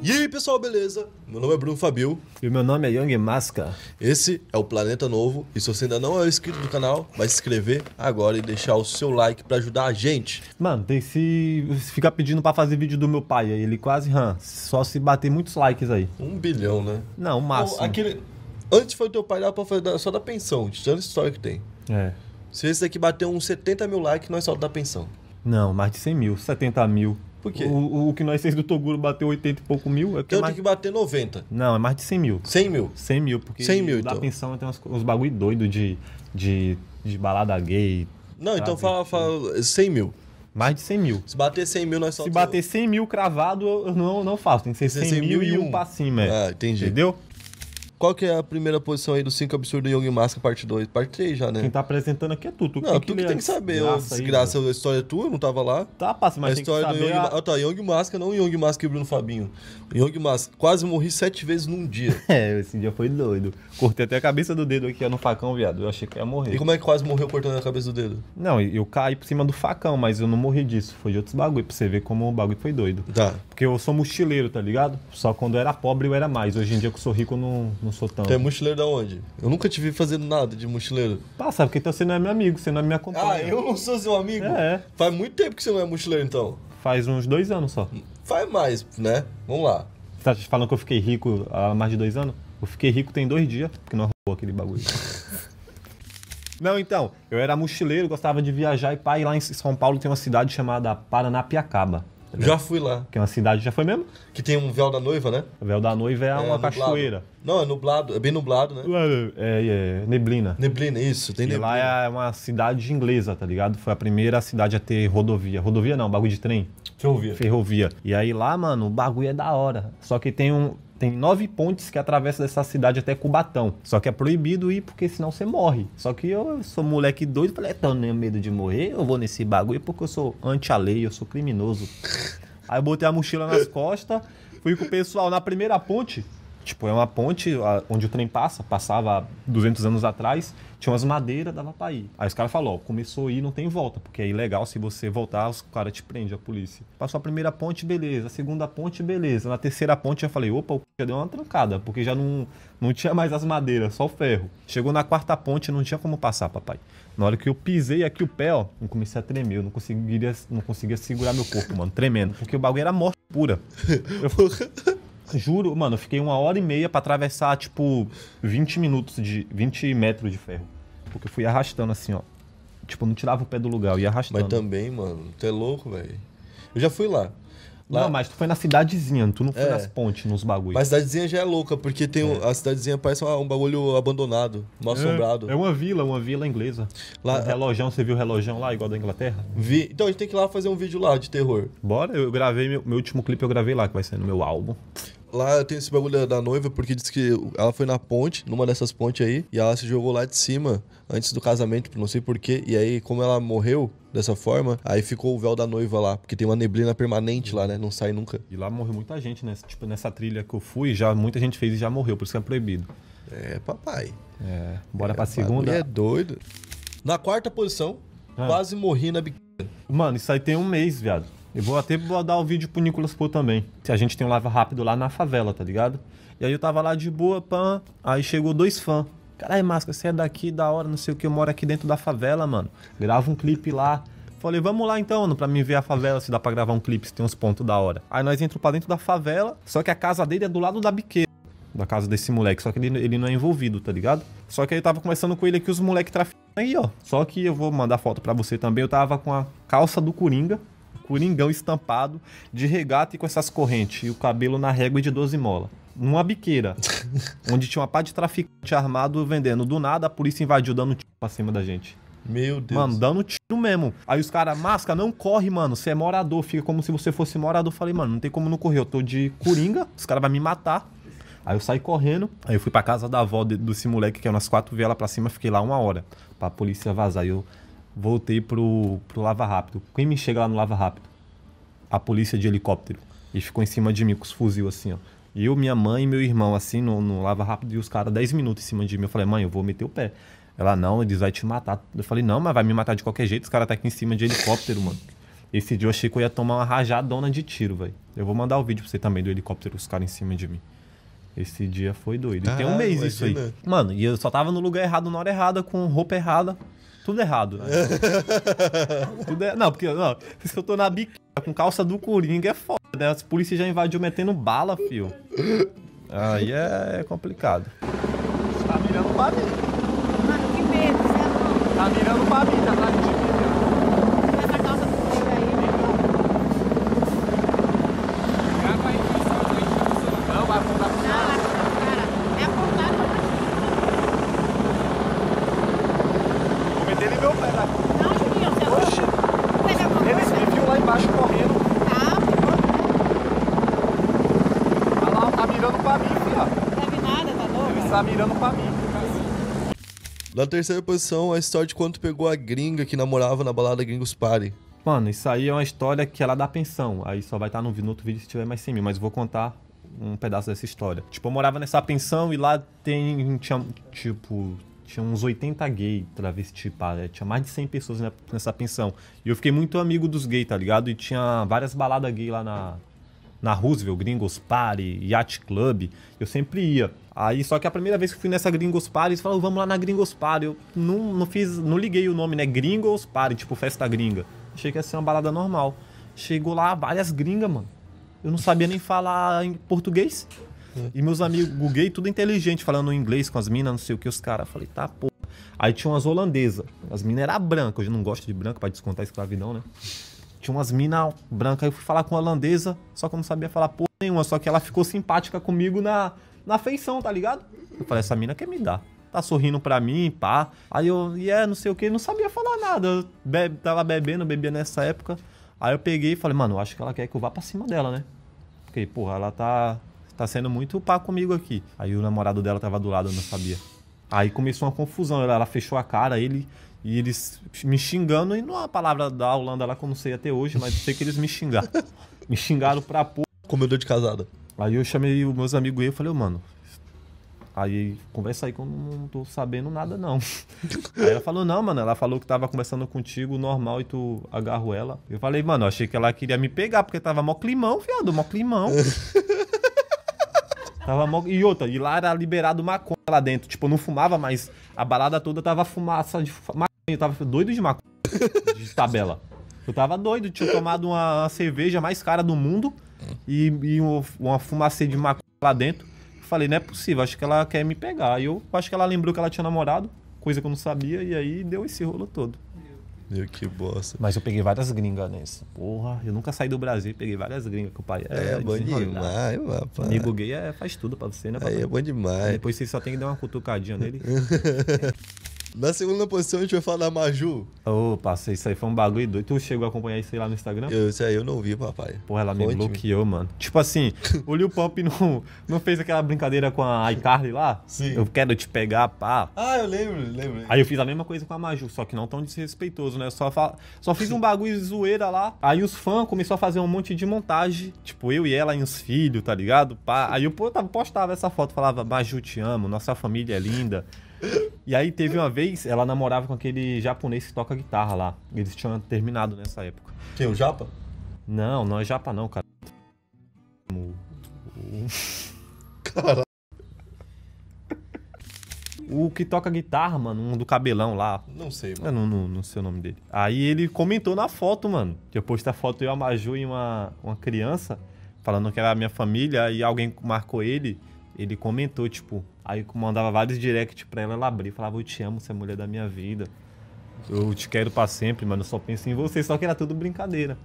E aí pessoal, beleza? Meu nome é Bruno Fabio. E o meu nome é Young Masca. Esse é o Planeta Novo. E se você ainda não é inscrito do canal, vai se inscrever agora e deixar o seu like para ajudar a gente. Mano, tem se. Ficar pedindo para fazer vídeo do meu pai aí. Ele quase. Hum, só se bater muitos likes aí. Um bilhão, né? Não, o máximo. aquele... Antes foi o teu pai lá pra fazer só da pensão, de tanta história que tem. É. Se esse daqui bater uns 70 mil likes, nós só da pensão. Não, mais de 100 mil, 70 mil. Por quê? O, o que nós seis do Toguro bateu 80 e pouco mil. É então mais... tem que bater 90. Não, é mais de 100 mil. 100 mil? 100 mil, porque 100 mil, da então. pensão tem uns, uns bagulho doido de, de, de balada gay. Não, então fala, fala 100 mil. Mais de 100 mil. Se bater 100 mil, nós só. Se bater 100 mil cravado, eu não, não faço. Tem que ser 100, 100 mil, mil e um, um pra cima. É. Ah, entendi. Entendeu? Qual que é a primeira posição aí dos 5 absurdos de Young Masca, parte 2? Parte 3 já, né? Quem tá apresentando aqui é tu. tu não, tem tu que, que tem que saber. Desgraça, aí, a história é tua, eu não tava lá. Tá, passa, mas a história tem que é saber do Young, a... ah, tá, Young Masca, é não Young Masca e Bruno Fabinho. Young Masca, quase morri sete vezes num dia. é, esse dia foi doido. Cortei até a cabeça do dedo aqui no facão, viado. Eu achei que ia morrer. E como é que quase morreu cortando a cabeça do dedo? Não, eu caí por cima do facão, mas eu não morri disso. Foi de outros bagulho, pra você ver como o bagulho foi doido. Tá. Porque eu sou mochileiro, tá ligado? Só quando eu era pobre eu era mais. Hoje em dia que eu sou rico eu não não sou tão. Tu é mochileiro da onde? Eu nunca te vi fazendo nada de mochileiro. Ah, sabe porque então você não é meu amigo, você não é minha companhia. Ah, eu não sou seu amigo? É, é. Faz muito tempo que você não é mochileiro, então. Faz uns dois anos só. Faz mais, né? Vamos lá. Você tá te falando que eu fiquei rico há mais de dois anos? Eu fiquei rico tem dois dias, porque nós roubou aquele bagulho. não, então, eu era mochileiro, gostava de viajar e pai lá em São Paulo tem uma cidade chamada Paranapiacaba. Né? Já fui lá. Que é uma cidade, já foi mesmo? Que tem um véu da noiva, né? O véu da noiva é, é uma nublado. cachoeira. Não, é nublado, é bem nublado, né? É, é neblina. Neblina, isso, tem e neblina. lá é uma cidade inglesa, tá ligado? Foi a primeira cidade a ter rodovia. Rodovia não, bagulho de trem. Ferrovia. Ferrovia. E aí lá, mano, o bagulho é da hora. Só que tem um. Tem nove pontes que atravessam dessa cidade até Cubatão. Só que é proibido ir porque senão você morre. Só que eu sou moleque doido, falei, então nem medo de morrer, eu vou nesse bagulho porque eu sou anti-a-lei, eu sou criminoso. Aí eu botei a mochila nas costas, fui com o pessoal na primeira ponte. Tipo, é uma ponte onde o trem passa, passava 200 anos atrás, tinha umas madeiras, dava pra ir. Aí os caras falaram, ó, começou a ir, não tem volta, porque é ilegal, se você voltar, os caras te prendem, a polícia. Passou a primeira ponte, beleza. A segunda ponte, beleza. Na terceira ponte, eu falei, opa, o já deu uma trancada, porque já não, não tinha mais as madeiras, só o ferro. Chegou na quarta ponte, não tinha como passar, papai. Na hora que eu pisei aqui o pé, ó, eu comecei a tremer, eu não conseguia não conseguia segurar meu corpo, mano, tremendo. Porque o bagulho era morte pura. Eu... Juro, mano, eu fiquei uma hora e meia para atravessar, tipo, 20 minutos de. 20 metros de ferro. Porque eu fui arrastando assim, ó. Tipo, não tirava o pé do lugar, eu ia arrastando. Mas também, mano, tu é louco, velho. Eu já fui lá. Lá... Não, mas tu foi na cidadezinha, tu não foi é. nas pontes, nos bagulhos. Mas a cidadezinha já é louca, porque tem é. um, a cidadezinha parece um, um bagulho abandonado, mal é, assombrado. É, é, uma vila, uma vila inglesa. Lá, um relojão, você viu o relojão lá, igual da Inglaterra? Vi. Então a gente tem que ir lá fazer um vídeo lá de terror. Bora, eu gravei, meu, meu último clipe eu gravei lá, que vai ser no meu álbum. Lá tem esse bagulho da noiva, porque diz que ela foi na ponte, numa dessas pontes aí, e ela se jogou lá de cima antes do casamento, não sei porquê. E aí, como ela morreu dessa forma, aí ficou o véu da noiva lá, porque tem uma neblina permanente lá, né? Não sai nunca. E lá morreu muita gente, né? Tipo, nessa trilha que eu fui, já muita gente fez e já morreu, por isso que é proibido. É, papai. É, bora é, pra segunda. É doido. Na quarta posição, ah. quase morri na biqueira. Mano, isso aí tem um mês, viado. E vou até dar o vídeo pro Nicolas Pô também. se A gente tem um lava rápido lá na favela, tá ligado? E aí eu tava lá de boa, pã. Aí chegou dois fãs. Caralho, Máscara, você é daqui, da hora, não sei o que. Eu moro aqui dentro da favela, mano. Grava um clipe lá. Falei, vamos lá então, mano, pra mim ver a favela, se dá pra gravar um clipe, se tem uns pontos da hora. Aí nós entramos pra dentro da favela, só que a casa dele é do lado da biqueira da casa desse moleque. Só que ele, ele não é envolvido, tá ligado? Só que aí eu tava conversando com ele aqui, os moleque traficam aí, ó. Só que eu vou mandar foto pra você também. Eu tava com a calça do Coringa, Coringão estampado de regata e com essas correntes e o cabelo na régua de 12 mola. Numa biqueira, onde tinha uma pá de traficante armado vendendo. Do nada, a polícia invadiu dando tiro pra cima da gente. Meu Deus. Mano, dando tiro mesmo. Aí os caras, masca, não corre, mano. Você é morador, fica como se você fosse morador. Falei, mano, não tem como não correr. Eu tô de coringa, os caras vão me matar. Aí eu saí correndo, aí eu fui pra casa da avó desse moleque, que é umas quatro velas pra cima, fiquei lá uma hora pra polícia vazar. Aí eu voltei pro, pro Lava Rápido. Quem me chega lá no Lava Rápido? A polícia de helicóptero. E ficou em cima de mim com os fuzil assim, ó. Eu, minha mãe e meu irmão, assim, no, no Lava Rápido, e os caras 10 minutos em cima de mim. Eu falei, mãe, eu vou meter o pé. Ela, não, eles vão te matar. Eu falei, não, mas vai me matar de qualquer jeito, os caras tá aqui em cima de helicóptero, mano. Esse dia eu achei que eu ia tomar uma rajadona de tiro, velho. Eu vou mandar o vídeo pra você também do helicóptero, os caras em cima de mim. Esse dia foi doido. e tem um mês imagina. isso aí. Mano, e eu só tava no lugar errado, na hora errada, com roupa errada tudo errado. Né? tudo é... Não, porque não, se eu tô na bica com calça do Coringa é foda, né? As polícias já invadiu metendo bala, fio. Aí é, é complicado. Tá mirando pra mim. Mano, que medo, é Tá mirando pra mim, tá na passar mirando pra mim. Na terceira posição, a história de quanto pegou a gringa que namorava na balada Gringos Party. Mano, isso aí é uma história que ela dá pensão. Aí só vai estar tá no, outro vídeo se tiver mais 100 mil, mas vou contar um pedaço dessa história. Tipo, eu morava nessa pensão e lá tem, tinha, tipo, tinha uns 80 gay travesti, pá, né? tinha mais de 100 pessoas nessa pensão. E eu fiquei muito amigo dos gays, tá ligado? E tinha várias baladas gay lá na, na Roosevelt, Gringos Party, Yacht Club, eu sempre ia. Aí só que a primeira vez que fui nessa Gringos Party, eles falaram, vamos lá na Gringos Party. Eu não, não fiz, não liguei o nome, né? Gringos Party, tipo festa gringa. Achei que ia ser uma balada normal. Chegou lá várias gringas, mano. Eu não sabia nem falar em português. Hum. E meus amigos gay, tudo inteligente, falando inglês com as minas, não sei o que, os caras. Falei, tá, pô. Aí tinha umas holandesas. As minas eram brancas, eu não gosto de branco para descontar a escravidão, né? Tinha umas minas brancas. eu fui falar com uma holandesa, só que eu não sabia falar porra nenhuma. Só que ela ficou simpática comigo na, na feição, tá ligado? Eu falei, essa mina quer me dar. Tá sorrindo pra mim, pá. Aí eu, e yeah, é, não sei o que, não sabia falar nada. Eu tava bebendo, bebia nessa época. Aí eu peguei e falei, mano, acho que ela quer que eu vá pra cima dela, né? Porque, porra, ela tá, tá sendo muito pá comigo aqui. Aí o namorado dela tava do lado, eu não sabia. Aí começou uma confusão. Ela, ela fechou a cara, ele. E eles me xingando, e não é a palavra da Holanda lá que eu não sei até hoje, mas sei que eles me xingaram. me xingaram pra porra. Comedor de casada. Aí eu chamei os meus amigos e eu falei, mano. Aí conversa aí que eu não tô sabendo nada, não. aí ela falou, não, mano. Ela falou que tava conversando contigo normal e tu agarrou ela. Eu falei, mano, achei que ela queria me pegar, porque tava mó climão, fiado, mó climão. tava mó... E outra, e lá era liberado maconha. Tá lá dentro. Tipo, eu não fumava, mas a balada toda tava fumaça de maconha. Eu tava doido de maconha de tabela. Eu tava doido, tinha tomado uma, cerveja mais cara do mundo e, e uma, fumaça de maconha lá dentro. Eu falei, não é possível, acho que ela quer me pegar. E eu acho que ela lembrou que ela tinha namorado, coisa que eu não sabia, e aí deu esse rolo todo. Meu, que bosta. Mas eu peguei várias gringas nessa. Porra, eu nunca saí do Brasil peguei várias gringas com o pai. É, é, é bom demais, rapaz. Amigo gay é, faz tudo pra você, né? É papai? é bom demais. Depois você só tem que dar uma cutucadinha nele. Na segunda posição a gente vai falar da Maju. Ô, oh, passei, isso aí foi um bagulho doido. Tu chegou a acompanhar isso aí lá no Instagram? Eu, isso aí eu não vi, papai. Porra, ela me bloqueou, me... mano. Tipo assim, o Lil Pump não, não fez aquela brincadeira com a iCarly lá? Sim. Eu quero te pegar, pá. Ah, eu lembro, lembro. Aí eu fiz a mesma coisa com a Maju, só que não tão desrespeitoso, né? Só, fa... só fiz um bagulho zoeira lá. Aí os fãs começaram a fazer um monte de montagem. Tipo, eu e ela e os filhos, tá ligado? Pá. Aí eu postava essa foto, falava, Maju, te amo, nossa família é linda. E aí teve uma vez, ela namorava com aquele japonês que toca guitarra lá. Eles tinham terminado nessa época. Quem, o Japa? Não, não é Japa não, cara. O... Caralho. O que toca guitarra, mano, um do cabelão lá. Não sei, mano. não, não, não sei o nome dele. Aí ele comentou na foto, mano. Que eu postei a foto eu, a Maju e uma, uma criança falando que era a minha família e alguém marcou ele. Ele comentou, tipo, Aí mandava vários direct pra ela, ela abria e falava, eu te amo, você é a mulher da minha vida. Eu te quero pra sempre, mano, eu só penso em você, só que era tudo brincadeira.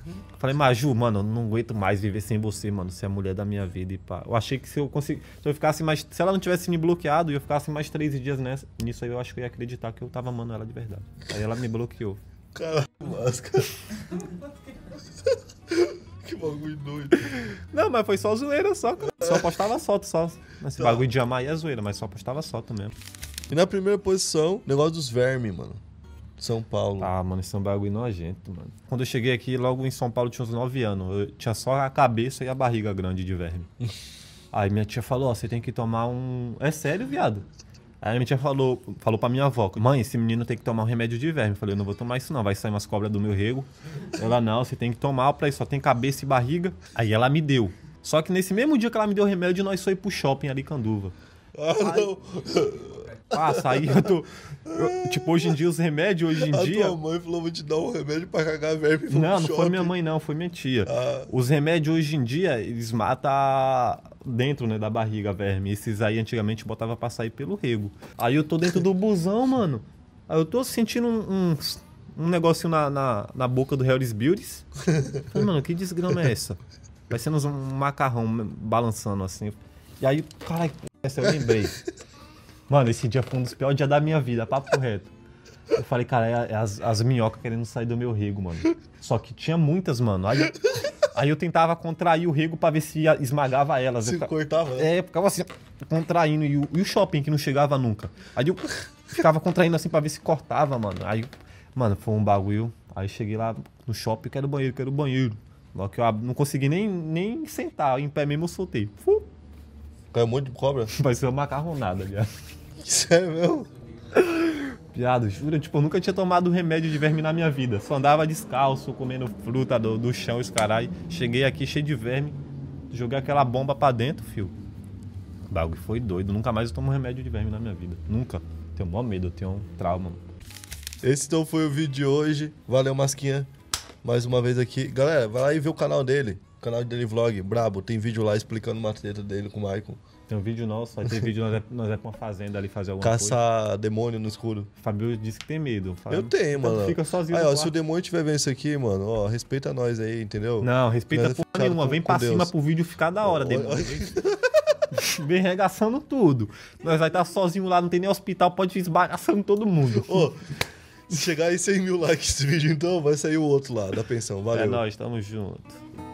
Falei, Maju, mano, eu não aguento mais viver sem você, mano, você é a mulher da minha vida e pá. Eu achei que se eu conseguisse, se eu ficasse mais, se ela não tivesse me bloqueado e eu ficasse mais 13 dias nessa, nisso aí, eu acho que eu ia acreditar que eu tava amando ela de verdade. Aí ela me bloqueou. Caralho, máscara. que bagulho doido. Não, mas foi só zoeira, só, cara. Só postava solto, só. Esse tá. bagulho de amar a zoeira, mas só postava solto mesmo. E na primeira posição, negócio dos vermes, mano. São Paulo. Ah, mano, isso é um bagulho nojento, mano. Quando eu cheguei aqui, logo em São Paulo, tinha uns 9 anos. Eu tinha só a cabeça e a barriga grande de verme. Aí minha tia falou, ó, você tem que tomar um... É sério, viado? Aí minha tia falou, falou pra minha avó, mãe, esse menino tem que tomar um remédio de verme. Eu falei, eu não vou tomar isso não, vai sair umas cobras do meu rego. Ela, não, você tem que tomar, pra isso só tem cabeça e barriga. Aí ela me deu. Só que nesse mesmo dia que ela me deu o remédio, nós foi pro shopping ali, Canduva. Ah, não. Passa, ah, aí eu tô. Eu, tipo, hoje em dia, os remédios, hoje em a dia. Tua mãe falou: vou te dar um remédio pra cagar verme. Não, não shopping. foi minha mãe, não, foi minha tia. Ah. Os remédios hoje em dia, eles matam dentro né, da barriga verme. Esses aí antigamente botava pra sair pelo rego. Aí eu tô dentro do busão, mano. Aí eu tô sentindo um, um, um negocinho na, na, na boca do Harris Builds. Falei, mano, que desgrama é essa? Parecendo um macarrão balançando assim. E aí, caralho, essa eu lembrei. Mano, esse dia foi um dos piores dias da minha vida, papo reto. Eu falei, cara, é, é as, as minhocas querendo sair do meu rego, mano. Só que tinha muitas, mano. Aí eu, aí eu tentava contrair o rego pra ver se ia, esmagava elas. Se eu, cortava, né? É, ficava assim, contraindo. E o, e o, shopping que não chegava nunca. Aí eu ficava contraindo assim pra ver se cortava, mano. Aí, mano, foi um bagulho. Aí cheguei lá no shopping, quero banheiro, quero banheiro. Logo que eu não consegui nem, nem sentar, em pé mesmo eu soltei. Fu. Caiu um monte de cobra? Pareceu uma macarronada, viado. Isso é meu? Piado, juro, tipo, eu nunca tinha tomado remédio de verme na minha vida. Só andava descalço, comendo fruta do, do chão, os caralho. Cheguei aqui cheio de verme, joguei aquela bomba pra dentro, fio. O bagulho foi doido. Nunca mais eu tomo remédio de verme na minha vida. Nunca. Tenho mó medo, eu tenho um trauma. Esse então foi o vídeo de hoje. Valeu, Masquinha mais uma vez aqui. Galera, vai lá e vê o canal dele. O canal dele vlog, brabo. Tem vídeo lá explicando uma treta dele com o Michael. Tem um vídeo nosso, vai ter vídeo nós é, nós é pra uma fazenda ali fazer alguma coisa. Caçar demônio no escuro. Fabio disse que tem medo. Fábio... Eu tenho, mano. Fica sozinho. Aí, ó, se o demônio tiver vendo isso aqui, mano, ó, respeita nós aí, entendeu? Não, respeita nós é porra é nenhuma. Com, Vem com pra Deus. cima pro vídeo ficar da hora, ó, demônio. Vem regaçando tudo. Nós vai estar tá sozinho lá, não tem nem hospital, pode ir esbagaçando todo mundo. Ô, se chegar em 100 mil likes esse vídeo, então vai sair o outro lá da pensão. É Valeu. É nóis, tamo junto.